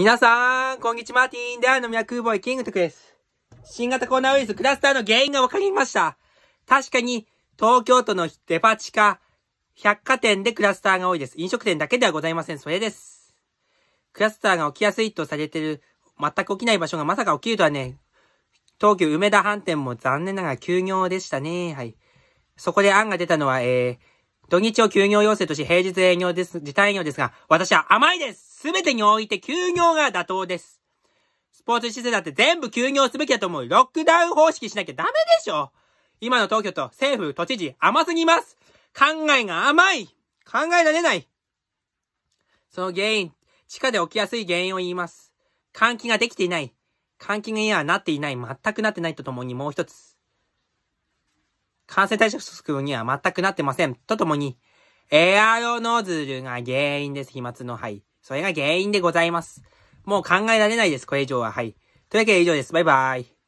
皆さん、こんにちは、ティーンダーの脈ボーイキングトクです。新型コロナウイルスクラスターの原因が分かりました。確かに、東京都のデパ地下、百貨店でクラスターが多いです。飲食店だけではございません。それです。クラスターが起きやすいとされてる、全く起きない場所がまさか起きるとはね、東急梅田飯店も残念ながら休業でしたね。はい。そこで案が出たのは、えー、土日を休業要請とし平日営業です、時短営業ですが、私は甘いです全てにおいて休業が妥当です。スポーツ施設だって全部休業すべきだと思う。ロックダウン方式しなきゃダメでしょ今の東京都、政府、都知事、甘すぎます。考えが甘い考えられないその原因、地下で起きやすい原因を言います。換気ができていない。換気にはなっていない。全くなってないとともにもう一つ。感染対策には全くなってません。とともに、エアロノズルが原因です。飛沫の肺。それが原因でございます。もう考えられないです、これ以上は。はい。というわけで以上です。バイバイ。